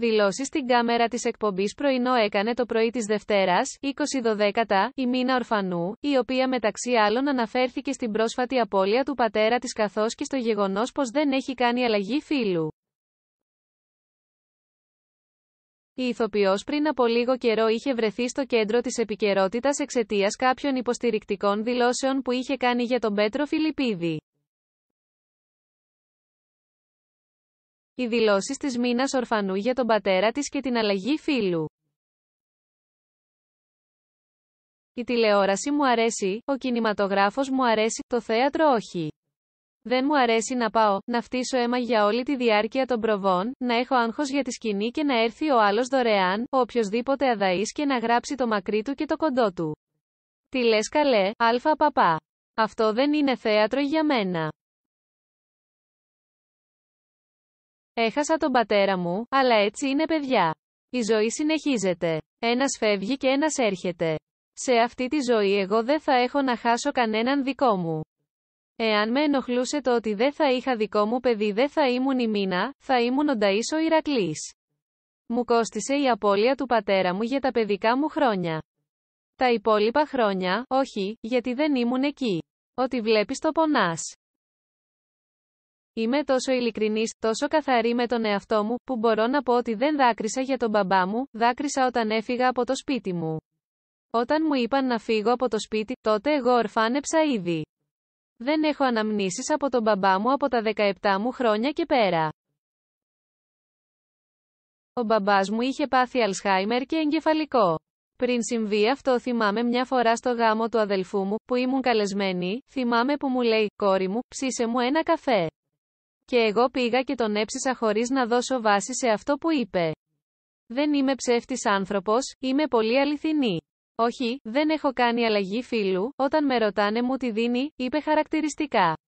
Δηλώσεις στην κάμερα της εκπομπής πρωινό έκανε το πρωί της Δευτέρας, 20 η μήνα ορφανού, η οποία μεταξύ άλλων αναφέρθηκε στην πρόσφατη απώλεια του πατέρα της καθώς και στο γεγονός πως δεν έχει κάνει αλλαγή φίλου. Η ηθοποιός πριν από λίγο καιρό είχε βρεθεί στο κέντρο της επικαιρότητας εξαιτίας κάποιων υποστηρικτικών δηλώσεων που είχε κάνει για τον Πέτρο Φιλιππίδη. Οι δηλώσεις της Μίνας Ορφανού για τον πατέρα της και την αλλαγή φίλου. Η τηλεόραση μου αρέσει, ο κινηματογράφος μου αρέσει, το θέατρο όχι. Δεν μου αρέσει να πάω, να φτύσω αίμα για όλη τη διάρκεια των προβών, να έχω άγχος για τη σκηνή και να έρθει ο άλλος δωρεάν, ο οποιοδήποτε αδαής και να γράψει το μακρύ του και το κοντό του. Τι λες καλέ, αλφα παπά. Αυτό δεν είναι θέατρο για μένα. Έχασα τον πατέρα μου, αλλά έτσι είναι παιδιά. Η ζωή συνεχίζεται. Ένας φεύγει και ένας έρχεται. Σε αυτή τη ζωή εγώ δεν θα έχω να χάσω κανέναν δικό μου. Εάν με ενοχλούσε το ότι δεν θα είχα δικό μου παιδί δεν θα ήμουν η Μίνα, θα ήμουν ο Νταΐσο Ηρακλής. Μου κόστησε η απώλεια του πατέρα μου για τα παιδικά μου χρόνια. Τα υπόλοιπα χρόνια, όχι, γιατί δεν ήμουν εκεί. Ότι βλέπεις το πονάς. Είμαι τόσο ειλικρινής, τόσο καθαρή με τον εαυτό μου, που μπορώ να πω ότι δεν δάκρυσα για τον μπαμπά μου, δάκρυσα όταν έφυγα από το σπίτι μου. Όταν μου είπαν να φύγω από το σπίτι, τότε εγώ ορφάνεψα ήδη. Δεν έχω αναμνήσεις από τον μπαμπά μου από τα 17 μου χρόνια και πέρα. Ο μπαμπάς μου είχε πάθει Αλσχάιμερ και εγκεφαλικό. Πριν συμβεί αυτό θυμάμαι μια φορά στο γάμο του αδελφού μου, που ήμουν καλεσμένη, θυμάμαι που μου λέει, κόρη μου, ψήσε μου ένα καφέ. Και εγώ πήγα και τον έψησα χωρίς να δώσω βάση σε αυτό που είπε. Δεν είμαι ψεύτης άνθρωπος, είμαι πολύ αληθινή. Όχι, δεν έχω κάνει αλλαγή φίλου, όταν με ρωτάνε μου τι δίνει, είπε χαρακτηριστικά.